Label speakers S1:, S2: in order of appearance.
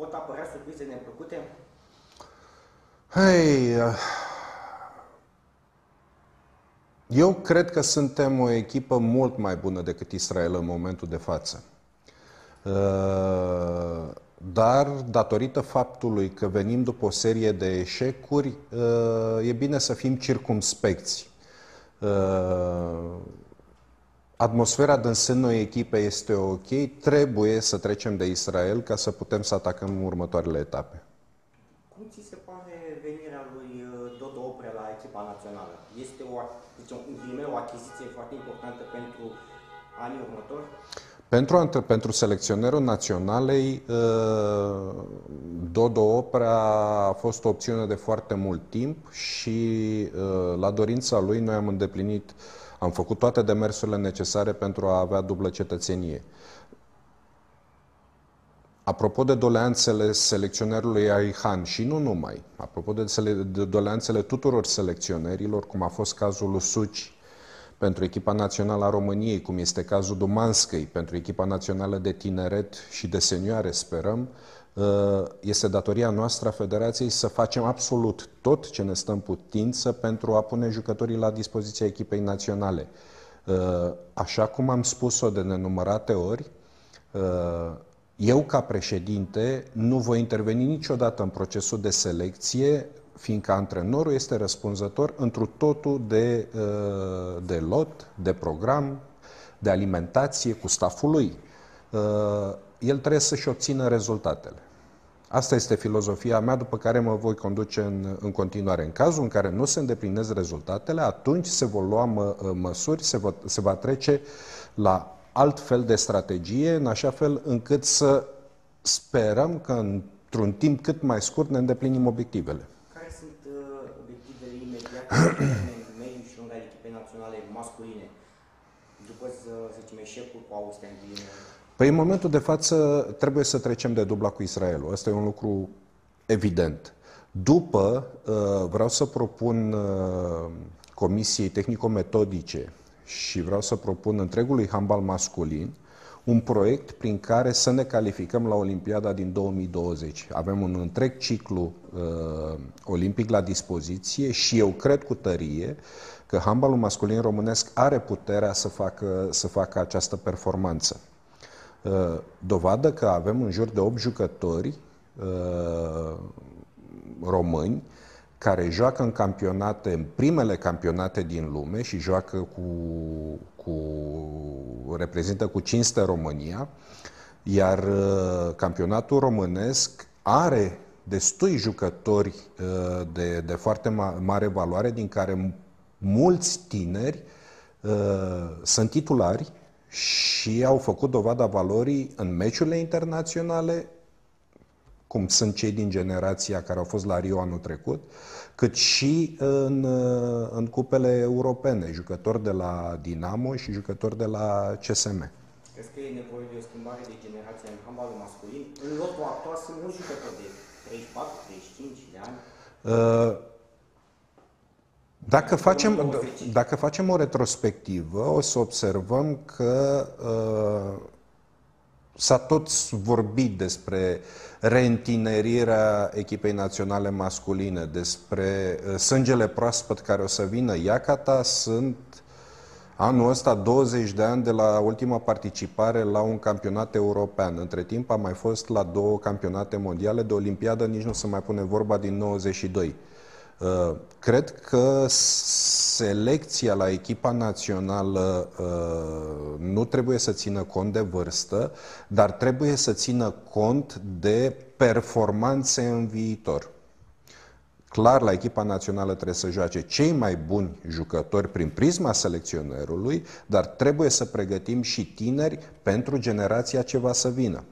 S1: pot apărea surprize neplăcute?
S2: Hei, eu cred că suntem o echipă mult mai bună decât Israel în momentul de față. Dar, datorită faptului că venim după o serie de eșecuri, e bine să fim circumspecți atmosfera din sânul echipei este ok, trebuie să trecem de Israel ca să putem să atacăm următoarele etape.
S1: Cum ți se pare venirea lui uh, Dodo Oprea la echipa națională? Este o, zicem, deci, o achiziție foarte importantă pentru anii următori?
S2: Pentru, pentru selecționerul naționalei, uh, Dodo Oprea a fost o opțiune de foarte mult timp și uh, la dorința lui noi am îndeplinit am făcut toate demersurile necesare pentru a avea dublă cetățenie. Apropo de doleanțele selecționerului Aihan și nu numai, apropo de, de doleanțele tuturor selecționerilor, cum a fost cazul lui Suci pentru echipa națională a României, cum este cazul Dumanscăi pentru echipa națională de tineret și de senioare, sperăm, uh, Uh, este datoria noastră a Federației să facem absolut tot ce ne stă în putință pentru a pune jucătorii la dispoziția echipei naționale. Uh, așa cum am spus-o de nenumărate ori, uh, eu ca președinte nu voi interveni niciodată în procesul de selecție, fiindcă antrenorul este răspunzător întru totul de, de lot, de program, de alimentație cu staful lui. Uh, el trebuie să-și obțină rezultatele. Asta este filozofia mea după care mă voi conduce în, în continuare. În cazul în care nu se îndeplinesc rezultatele, atunci se vor lua mă, uh, măsuri, se va, se va trece la alt fel de strategie, în așa fel încât să sperăm că într-un timp cât mai scurt ne îndeplinim obiectivele.
S1: Care sunt uh, obiectivele imediate managementului și unei echipei naționale masculine după, să zicem, eșecul cu Austria în
S2: Păi în momentul de față trebuie să trecem de dubla cu Israelul. Asta e un lucru evident. După, uh, vreau să propun uh, Comisiei Tehnico-Metodice și vreau să propun întregului handbal masculin un proiect prin care să ne calificăm la Olimpiada din 2020. Avem un întreg ciclu uh, olimpic la dispoziție și eu cred cu tărie că handbalul masculin românesc are puterea să facă, să facă această performanță. Uh, dovadă că avem în jur de 8 jucători uh, români care joacă în campionate, în primele campionate din lume și joacă cu, cu reprezintă cu cinste România, iar uh, campionatul românesc are destui jucători de, de foarte mare valoare, din care mulți tineri sunt titulari și au făcut dovada valorii în meciurile internaționale, cum sunt cei din generația care au fost la Rio anul trecut, cât și uh, în, uh, în cupele europene, jucători de la Dinamo și jucători de la CSM.
S1: Crezi că e nevoie de o schimbare de generație în handbalul masculin? În lotul actual sunt mulți jucători de 34-35 de ani.
S2: Uh, dacă facem, dacă facem o retrospectivă, o să observăm că uh, s-a tot vorbit despre reîntinerirea echipei naționale masculine, despre uh, sângele proaspăt care o să vină. Iacata sunt anul ăsta 20 de ani de la ultima participare la un campionat european. Între timp a mai fost la două campionate mondiale, de olimpiadă nici nu se mai pune vorba din 92. Uh, cred că selecția la echipa națională uh, nu trebuie să țină cont de vârstă, dar trebuie să țină cont de performanțe în viitor. Clar, la echipa națională trebuie să joace cei mai buni jucători prin prisma selecționerului, dar trebuie să pregătim și tineri pentru generația ce va să vină.